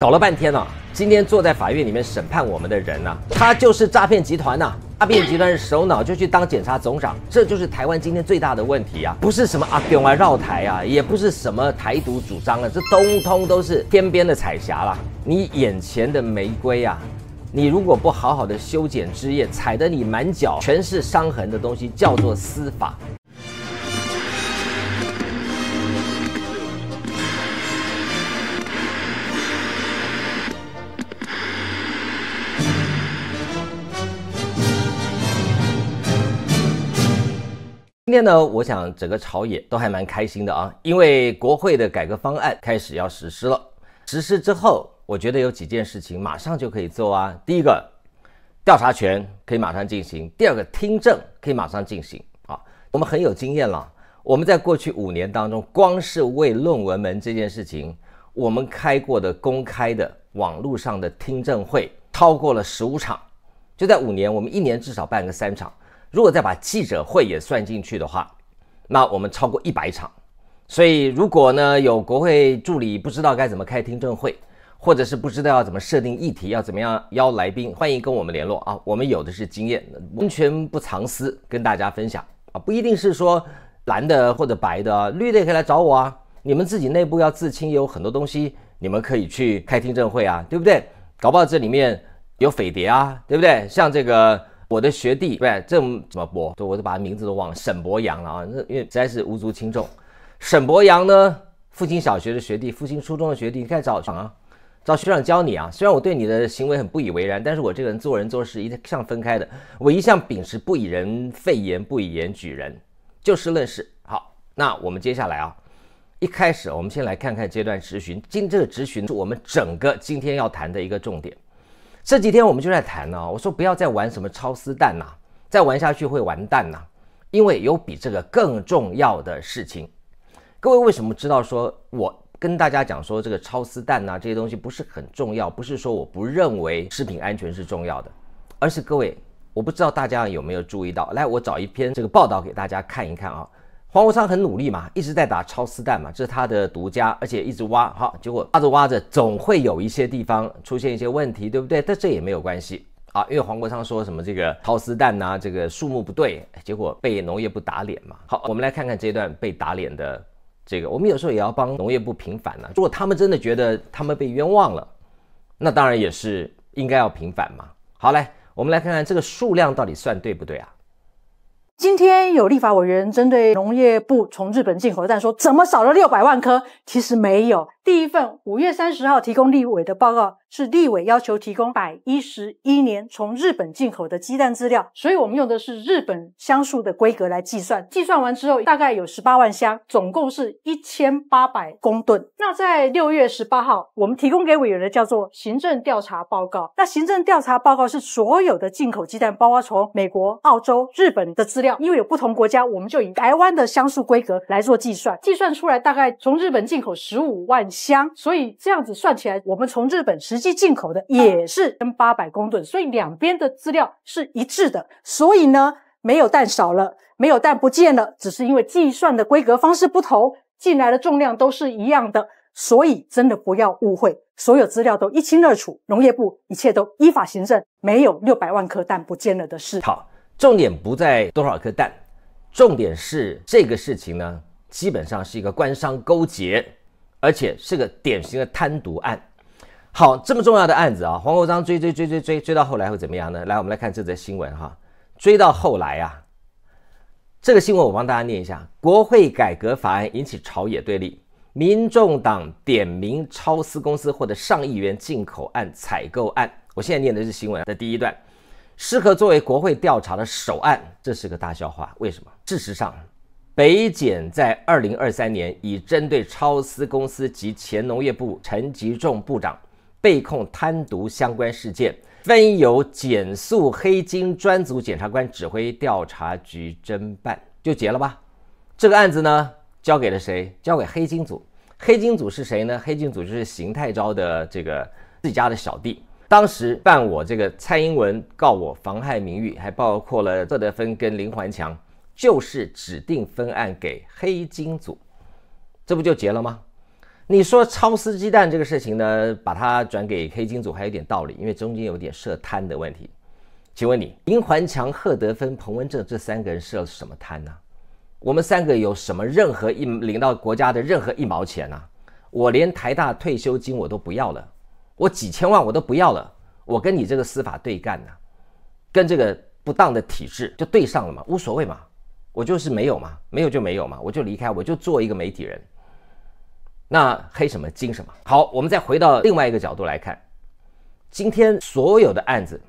搞了半天啊，今天坐在法院里面审判我们的人呢，他就是诈骗集团呐，诈骗集团首脑就去当检察总长，这就是台湾今天最大的问题啊，不是什么阿扁啊绕台啊，也不是什么台独主张啊，这通通都是天边的彩霞啦。你眼前的玫瑰啊，你如果不好好的修剪枝叶，踩得你满脚全是伤痕的东西叫做司法。今天呢，我想整个朝野都还蛮开心的啊，因为国会的改革方案开始要实施了。实施之后，我觉得有几件事情马上就可以做啊。第一个，调查权可以马上进行；第二个，听证可以马上进行啊。我们很有经验了，我们在过去五年当中，光是为论文门这件事情，我们开过的公开的网络上的听证会超过了十五场，就在五年，我们一年至少办个三场。如果再把记者会也算进去的话，那我们超过一百场。所以，如果呢有国会助理不知道该怎么开听证会，或者是不知道要怎么设定议题，要怎么样邀来宾，欢迎跟我们联络啊，我们有的是经验，完全不藏私，跟大家分享啊。不一定是说蓝的或者白的，绿的也可以来找我啊。你们自己内部要自清，有很多东西你们可以去开听证会啊，对不对？搞不好这里面有匪谍啊，对不对？像这个。我的学弟，对，这怎么播？对，我都把他名字都忘了，沈博洋了啊。那因为实在是无足轻重。沈博洋呢，复兴小学的学弟，复兴初中的学弟，你该找啊，找学长教你啊。虽然我对你的行为很不以为然，但是我这个人做人做事一向分开的，我一向秉持不以人废言，不以言举人，就事论事。好，那我们接下来啊，一开始我们先来看看这段质询，今这个质询是我们整个今天要谈的一个重点。这几天我们就在谈呢，我说不要再玩什么超丝蛋呐，再玩下去会完蛋呐，因为有比这个更重要的事情。各位为什么知道说，我跟大家讲说这个超丝蛋呐这些东西不是很重要，不是说我不认为食品安全是重要的，而是各位我不知道大家有没有注意到来，我找一篇这个报道给大家看一看啊。黄国昌很努力嘛，一直在打超丝弹嘛，这是他的独家，而且一直挖，好，结果挖着挖着总会有一些地方出现一些问题，对不对？但这也没有关系啊，因为黄国昌说什么这个超丝弹呐，这个数目不对，结果被农业部打脸嘛。好，我们来看看这段被打脸的这个，我们有时候也要帮农业部平反呢。如果他们真的觉得他们被冤枉了，那当然也是应该要平反嘛。好，来，我们来看看这个数量到底算对不对啊？今天有立法委员针对农业部从日本进口，蛋说怎么少了六百万颗？其实没有。第一份五月三十号提供立委的报告是立委要求提供百一十一年从日本进口的鸡蛋资料，所以我们用的是日本箱数的规格来计算。计算完之后，大概有十八万箱，总共是一千八百公吨。那在六月十八号，我们提供给委员的叫做行政调查报告。那行政调查报告是所有的进口鸡蛋包括从美国、澳洲、日本的资料，因为有不同国家，我们就以台湾的箱数规格来做计算。计算出来大概从日本进口十五万。箱，所以这样子算起来，我们从日本实际进口的也是跟八百公吨，所以两边的资料是一致的。所以呢，没有蛋少了，没有蛋不见了，只是因为计算的规格方式不同，进来的重量都是一样的。所以真的不要误会，所有资料都一清二楚，农业部一切都依法行政，没有六百万颗蛋不见了的事。好，重点不在多少颗蛋，重点是这个事情呢，基本上是一个官商勾结。而且是个典型的贪渎案。好，这么重要的案子啊，黄国章追追追追追追到后来会怎么样呢？来，我们来看这则新闻哈。追到后来啊，这个新闻我帮大家念一下：国会改革法案引起朝野对立，民众党点名超私公司获得上亿元进口案采购案。我现在念的是新闻的第一段，适合作为国会调查的首案。这是个大笑话，为什么？事实上。北检在二零二三年已针对超思公司及前农业部陈吉仲部长被控贪渎相关事件，分由检诉黑金专组检察官指挥调查局侦办，就结了吧。这个案子呢，交给了谁？交给黑金组。黑金组是谁呢？黑金组就是邢泰昭的这个自己家的小弟。当时办我这个蔡英文告我妨害名誉，还包括了赵德芬跟林环强。就是指定分案给黑金组，这不就结了吗？你说超司鸡蛋这个事情呢，把它转给黑金组还有点道理，因为中间有点涉贪的问题。请问你林环强、贺德芬、彭文正这三个人设了什么贪呢？我们三个有什么任何一领到国家的任何一毛钱呢？我连台大退休金我都不要了，我几千万我都不要了，我跟你这个司法对干呢，跟这个不当的体制就对上了嘛，无所谓嘛。我就是没有嘛，没有就没有嘛，我就离开，我就做一个媒体人。那黑什么金什么？好，我们再回到另外一个角度来看，今天所有的案子，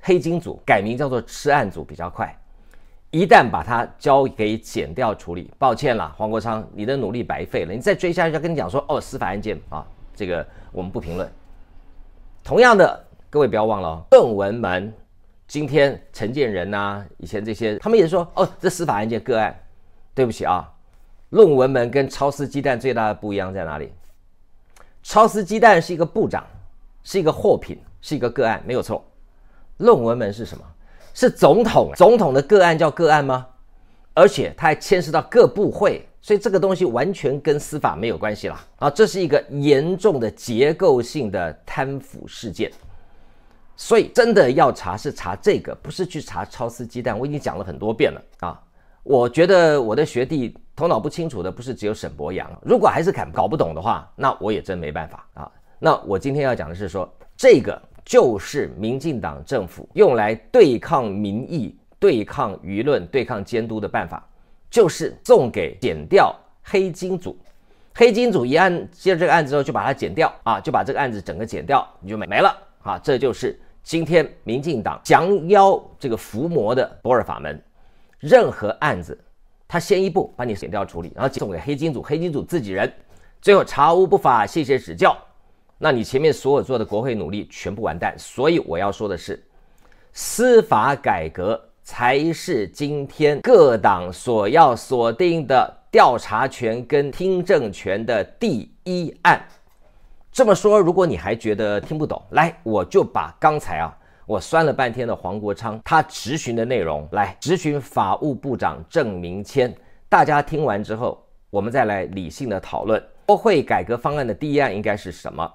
黑金组改名叫做吃案组比较快，一旦把它交给减掉处理，抱歉了，黄国昌，你的努力白费了，你再追下去，跟你讲说哦，司法案件啊，这个我们不评论。同样的，各位不要忘了，邓文门。今天陈建人呐，以前这些他们也说哦，这司法案件个案，对不起啊，论文门跟超市鸡蛋最大的不一样在哪里？超市鸡蛋是一个部长，是一个货品，是一个个案，没有错。论文门是什么？是总统，总统的个案叫个案吗？而且他还牵涉到各部会，所以这个东西完全跟司法没有关系了啊！这是一个严重的结构性的贪腐事件。所以真的要查是查这个，不是去查超丝鸡蛋。我已经讲了很多遍了啊！我觉得我的学弟头脑不清楚的不是只有沈博阳，如果还是搞搞不懂的话，那我也真没办法啊。那我今天要讲的是说，这个就是民进党政府用来对抗民意、对抗舆论、对抗监督的办法，就是送给剪掉黑金组。黑金组一按接了这个案子之后，就把它剪掉啊，就把这个案子整个剪掉，你就没没了啊！这就是。今天，民进党降妖这个伏魔的不二法门，任何案子，他先一步把你删掉处理，然后送给黑金组，黑金组自己人，最后查无不法。谢谢指教。那你前面所有做的国会努力全部完蛋。所以我要说的是，司法改革才是今天各党所要锁定的调查权跟听证权的第一案。这么说，如果你还觉得听不懂，来，我就把刚才啊，我酸了半天的黄国昌他质询的内容，来质询法务部长郑明谦。大家听完之后，我们再来理性的讨论国会改革方案的第一案应该是什么。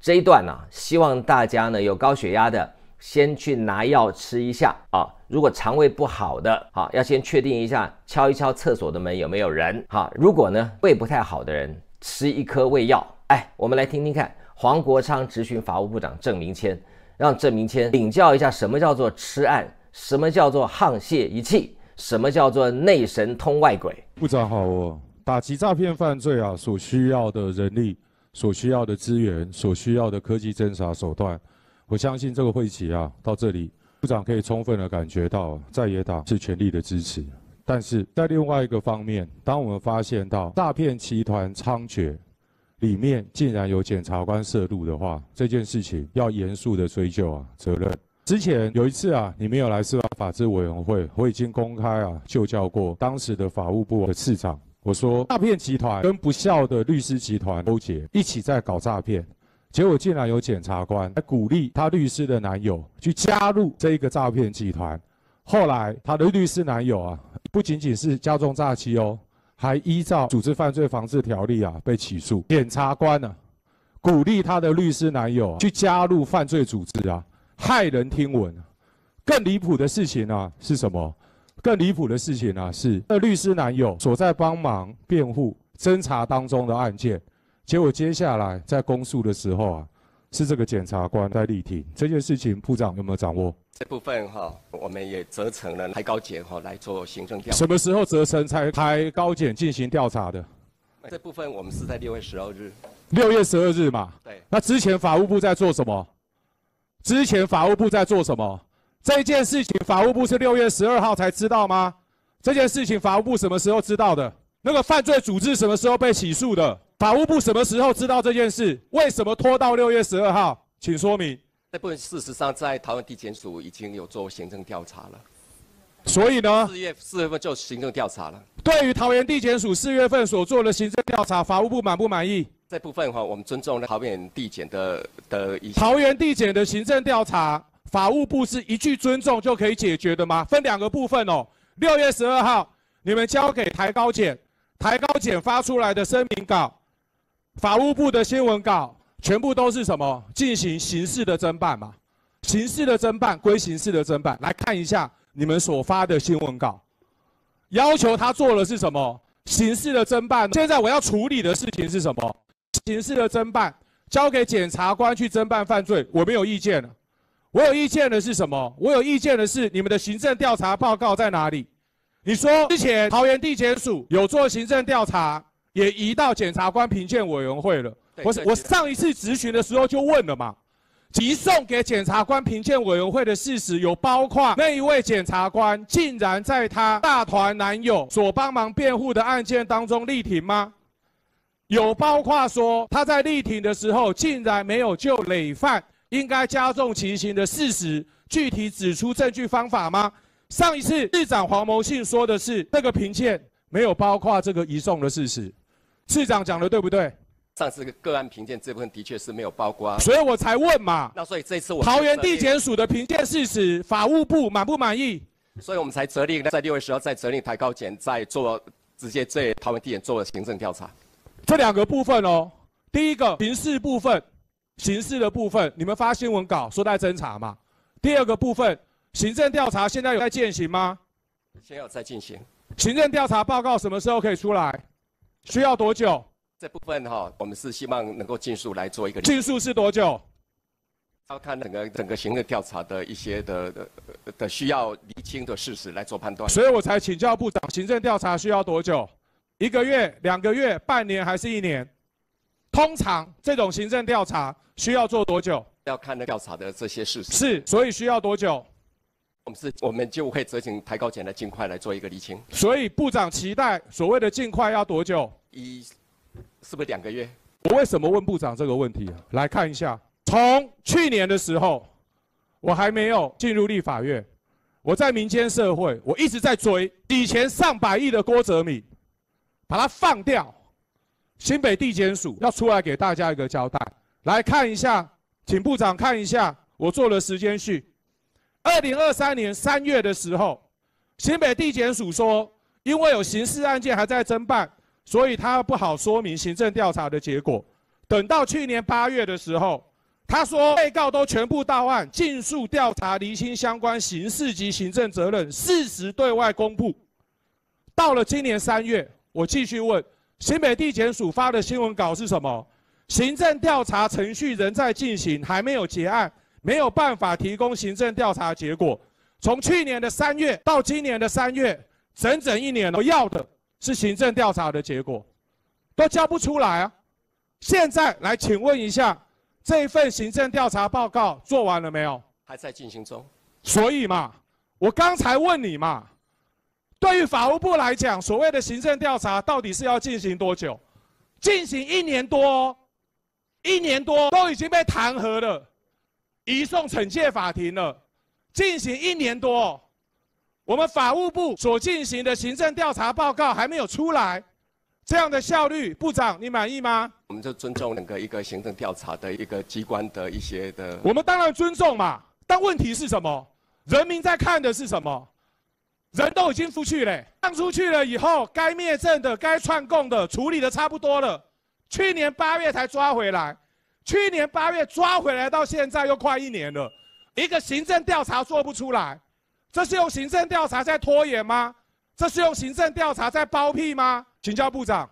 这一段呢，希望大家呢有高血压的先去拿药吃一下啊。如果肠胃不好的，好要先确定一下，敲一敲厕所的门有没有人哈。如果呢胃不太好的人，吃一颗胃药。哎，我们来听听看，黄国昌执询法务部长郑明谦，让郑明谦领教一下什么叫做吃案，什么叫做沆瀣一气，什么叫做内神通外鬼。部长好哦，打击诈骗犯罪啊，所需要的人力，所需要的资源，所需要的科技侦查手段，我相信这个会期啊，到这里，部长可以充分的感觉到在野党是全力的支持，但是在另外一个方面，当我们发现到诈骗集团猖獗。里面竟然有检察官涉入的话，这件事情要严肃的追究啊责任。之前有一次啊，你没有来司法法制委员会，我已经公开啊，就教过当时的法务部的次长，我说诈骗集团跟不孝的律师集团勾结，一起在搞诈骗，结果竟然有检察官来鼓励他律师的男友去加入这一个诈骗集团，后来他的律师男友啊，不仅仅是加重诈欺哦。还依照组织犯罪防治条例啊，被起诉。检察官呢，鼓励他的律师男友去加入犯罪组织啊，骇人听闻。更离谱的事情呢是什么？更离谱的事情呢是，那律师男友所在帮忙辩护、侦查当中的案件，结果接下来在公诉的时候啊。是这个检察官在立挺这件事情部长有没有掌握？这部分哈，我们也责成了台高检哈来做行政调查。什么时候责成才台高检进行调查的？这部分我们是在六月十二日。六月十二日嘛？对。那之前法务部在做什么？之前法务部在做什么？这件事情法务部是六月十二号才知道吗？这件事情法务部什么时候知道的？那个犯罪组织什么时候被起诉的？法务部什么时候知道这件事？为什么拖到六月十二号？请说明。这部分事实上，在桃园地检署已经有做行政调查了，所以呢，四月四月份就行政调查了。对于桃园地检署四月份所做的行政调查，法务部满不满意？这部分的话，我们尊重桃园地检的的一桃园地检的行政调查，法务部是一句尊重就可以解决的吗？分两个部分哦。六月十二号，你们交给台高检，台高检发出来的声明稿。法务部的新闻稿全部都是什么？进行刑事的侦办嘛？刑事的侦办归刑事的侦办。来看一下你们所发的新闻稿，要求他做的是什么？刑事的侦办。现在我要处理的事情是什么？刑事的侦办，交给检察官去侦办犯罪，我没有意见了。我有意见的是什么？我有意见的是你们的行政调查报告在哪里？你说之前桃园地检署有做行政调查。也移到检察官评鉴委员会了。我是我上一次质询的时候就问了嘛，移送给检察官评鉴委员会的事实有包括那一位检察官竟然在他大团男友所帮忙辩护的案件当中力挺吗？有包括说他在力挺的时候竟然没有就累犯应该加重情形的事实具体指出证据方法吗？上一次市长黄谋信说的是那个评鉴没有包括这个移送的事实。市长讲的对不对？上次个案评鉴这部分的确是没有曝光，所以我才问嘛。那所以这次我桃园地检署的评鉴事实，法务部满不满意？所以我们才责令在六月十号在责令抬高前，在做直接在桃园地检做了行政调查。这两个部分哦，第一个刑事部分、刑事的部分，你们发新闻稿说在侦查嘛？第二个部分行政调查现在有在进行吗？在有在进行。行政调查报告什么时候可以出来？需要多久？这部分哈，我们是希望能够尽速来做一个。尽速是多久？要看整个整个行政调查的一些的的的需要厘清的事实来做判断。所以我才请教部长，行政调查需要多久？一个月、两个月、半年还是一年？通常这种行政调查需要做多久？要看那调查的这些事实。是，所以需要多久？我们是，我们就会执行台高检的，尽快来做一个厘清。所以部长期待所谓的“尽快”要多久？一是不是两个月？我为什么问部长这个问题？来看一下，从去年的时候，我还没有进入立法院，我在民间社会，我一直在追以前上百亿的郭泽敏，把它放掉。新北地检署要出来给大家一个交代。来看一下，请部长看一下，我做了时间序。二零二三年三月的时候，新北地检署说，因为有刑事案件还在侦办，所以他不好说明行政调查的结果。等到去年八月的时候，他说被告都全部到案，尽速调查厘清相关刑事及行政责任，适时对外公布。到了今年三月，我继续问新北地检署发的新闻稿是什么？行政调查程序仍在进行，还没有结案。没有办法提供行政调查结果。从去年的三月到今年的三月，整整一年，我要的是行政调查的结果，都交不出来啊！现在来请问一下，这一份行政调查报告做完了没有？还在进行中。所以嘛，我刚才问你嘛，对于法务部来讲，所谓的行政调查到底是要进行多久？进行一年多，一年多都已经被弹劾了。移送惩戒法庭了，进行一年多，我们法务部所进行的行政调查报告还没有出来，这样的效率，部长你满意吗？我们就尊重整个一个行政调查的一个机关的一些的，我们当然尊重嘛。但问题是什么？人民在看的是什么？人都已经出去嘞，放出去了以后，该灭证的、该串供的，处理的差不多了。去年八月才抓回来。去年八月抓回来，到现在又快一年了，一个行政调查做不出来，这是用行政调查在拖延吗？这是用行政调查在包庇吗？请教部长，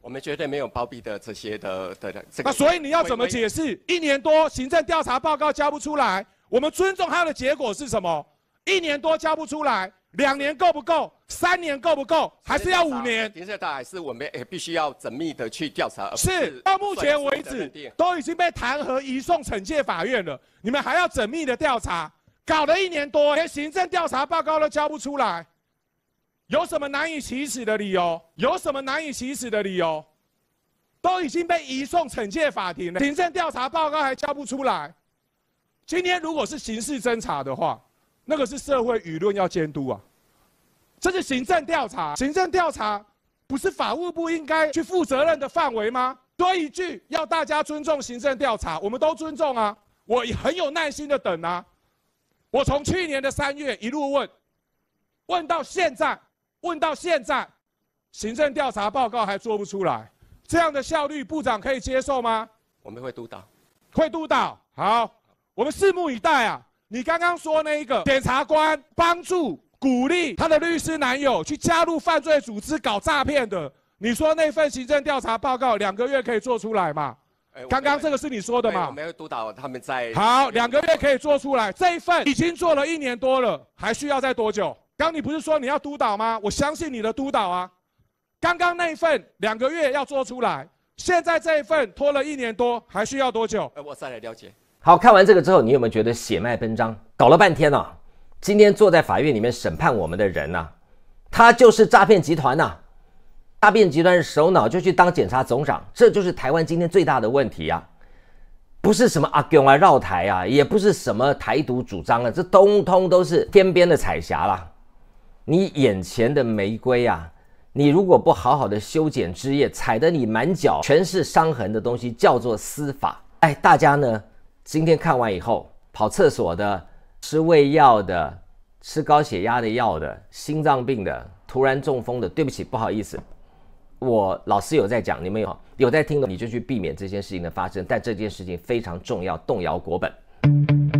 我们绝对没有包庇的这些的的。那所以你要怎么解释一年多行政调查报告交不出来？我们尊重他的结果是什么？一年多交不出来。两年够不够？三年够不够？还是要五年？刑事大还是我们也必须要缜密的去调查。是到目前为止都已经被弹劾移送惩戒法院了，你们还要缜密的调查？搞了一年多，连行政调查报告都交不出来，有什么难以启齿的理由？有什么难以启齿的理由？都已经被移送惩戒法庭了，行政调查报告还交不出来？今天如果是刑事侦查的话。那个是社会舆论要监督啊，这是行政调查，行政调查不是法务部应该去负责任的范围吗？多一句要大家尊重行政调查，我们都尊重啊，我很有耐心的等啊，我从去年的三月一路问，问到现在，问到现在，行政调查报告还做不出来，这样的效率部长可以接受吗？我们会督导，会督导，好，我们拭目以待啊。你刚刚说那一个检察官帮助鼓励他的律师男友去加入犯罪组织搞诈骗的，你说那份行政调查报告两个月可以做出来吗？刚刚这个是你说的吗？我没有督导他们在。好，两个月可以做出来，这一份已经做了一年多了，还需要再多久？刚你不是说你要督导吗？我相信你的督导啊。刚刚那一份两个月要做出来，现在这一份拖了一年多，还需要多久？哎，我再来了解。好看完这个之后，你有没有觉得血脉奔张？搞了半天呢，今天坐在法院里面审判我们的人呢，他就是诈骗集团呐，诈骗集团的首脑就去当检察总长，这就是台湾今天最大的问题呀！不是什么阿 Q 啊绕台啊，也不是什么台独主张啊，这通通都是天边的彩霞啦。你眼前的玫瑰啊，你如果不好好的修剪枝叶，踩得你满脚全是伤痕的东西叫做司法。哎，大家呢？今天看完以后，跑厕所的、吃胃药的、吃高血压的药的、心脏病的、突然中风的，对不起，不好意思，我老师有在讲，你们有有在听的，你就去避免这件事情的发生。但这件事情非常重要，动摇国本。